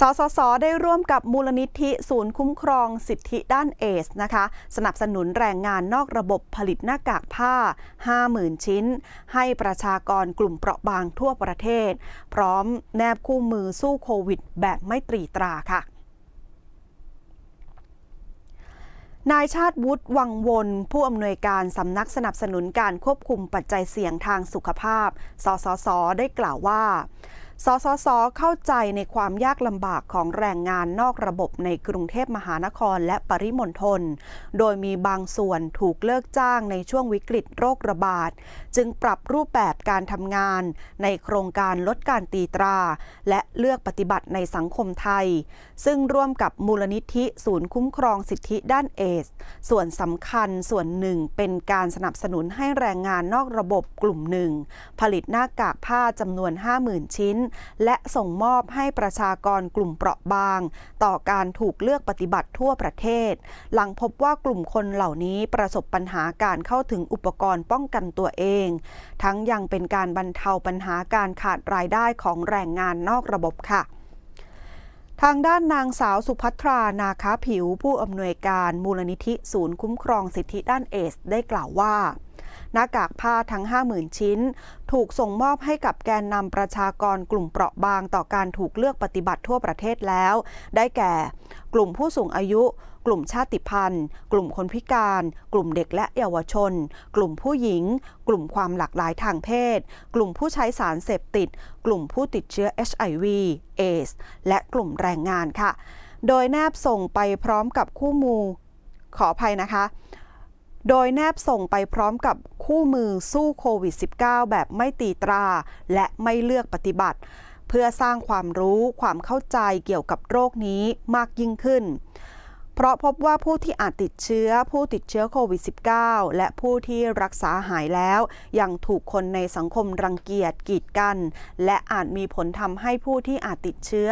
สสส ได้ร่วมกับมูลนิธิศูนย์คุ้มครองสิทธิด้านเอสนะคะสนับสนุนแรงงานนอกระบบผลิตหน้ากากผ้า 50,000 ชิ้น ให้ประชากรกลุ่มเปราะบางทั่วประเทศ พร้อมแนบคู่มือสู้โควิดแบบไม่ตรีตราค่ะนายชาติวุฒิวังวนผู้อำนวยการสำนักสนับสนุนการควบคุมปัจจัยเสี่ยงทางสุขภาพ สสสได้กล่าวว่าสสสเข้าใจในความยากลำบากของแรงงานนอกระบบในกรุงเทพมหานครและปริมณฑล โดยมีบางส่วนถูกเลิกจ้างในช่วงวิกฤตโรคระบาด จึงปรับรูปแบบการทำงานในโครงการลดการตีตรา และเลือกปฏิบัติในสังคมไทย ซึ่งร่วมกับมูลนิธิศูนย์คุ้มครองสิทธิด้านเอส ส่วนสำคัญส่วนหนึ่งเป็นการสนับสนุนให้แรงงานนอกระบบกลุ่มหนึ่ง ผลิตหน้ากากผ้าจำนวน50,000ชิ้นและส่งมอบให้ประชากรกลุ่มเปราะบาง ต่อการถูกเลือกปฏิบัติทั่วประเทศ หลังพบว่ากลุ่มคนเหล่านี้ประสบปัญหาการเข้าถึงอุปกรณ์ป้องกันตัวเอง ทั้งยังเป็นการบรรเทาปัญหาการขาดรายได้ของแรงงานนอกระบบค่ะ ทางด้านนางสาวสุพัทรานาคาผิวผู้อำนวยการมูลนิธิศูนย์คุ้มครองสิทธิด้านเอส ได้กล่าวว่าหน้ากากผ้าทั้ง 50,000 ชิ้น ถูกส่งมอบให้กับแกนนำประชากรกลุ่มเปราะบาง ต่อการถูกเลือกปฏิบัติทั่วประเทศแล้ว ได้แก่ กลุ่มผู้สูงอายุ กลุ่มชาติพันธุ์ กลุ่มคนพิการ กลุ่มเด็กและเยาวชน กลุ่มผู้หญิง กลุ่มความหลากหลายทางเพศ กลุ่มผู้ใช้สารเสพติด กลุ่มผู้ติดเชื้อ HIV เอสและกลุ่มแรงงานค่ะ โดยแนบส่งไปพร้อมกับคู่มูขออภัยนะคะโดยแนบส่งไปพร้อมกับคู่มือสู้โควิด -19 แบบไม่ตีตรา และไม่เลือกปฏิบัติ เพื่อสร้างความรู้ความเข้าใจเกี่ยวกับโรคนี้มากยิ่งขึ้นเพราะพบว่าผู้ที่อาจติดเชื้อผู้ติดเชื้อโควิด -19 และผู้ที่รักษาหายแล้ว ยังถูกคนในสังคมรังเกียจกีดกัน และอาจมีผลทำให้ผู้ที่อาจติดเชื้อ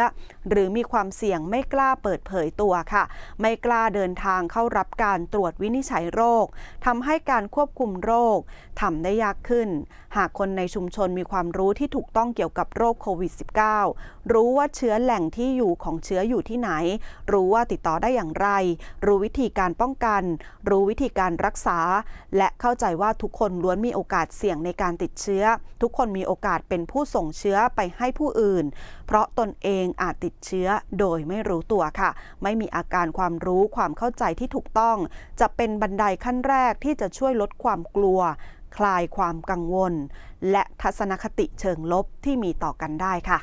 หรือมีความเสี่ยงไม่กล้าเปิดเผยตัวค่ะ ไม่กล้าเดินทางเข้ารับการตรวจวินิจฉัยโรคทำให้การควบคุมโรคทำได้ยากขึ้นหากคนในชุมชนมีความรู้ที่ถูกต้องเกี่ยวกับโรคโควิด -19 รู้ว่าเชื้อแหล่งที่อยู่ของเชื้ออยู่ที่ไหน รู้ว่าติดต่อได้อย่างไรรู้วิธีการป้องกัน รู้วิธีการรักษา และเข้าใจว่าทุกคนล้วนมีโอกาสเสี่ยงในการติดเชื้อ ทุกคนมีโอกาสเป็นผู้ส่งเชื้อไปให้ผู้อื่น เพราะตนเองอาจติดเชื้อโดยไม่รู้ตัวค่ะ ไม่มีอาการความรู้ความเข้าใจที่ถูกต้อง จะเป็นบันไดขั้นแรกที่จะช่วยลดความกลัว คลายความกังวล และทัศนคติเชิงลบที่มีต่อกันได้ค่ะ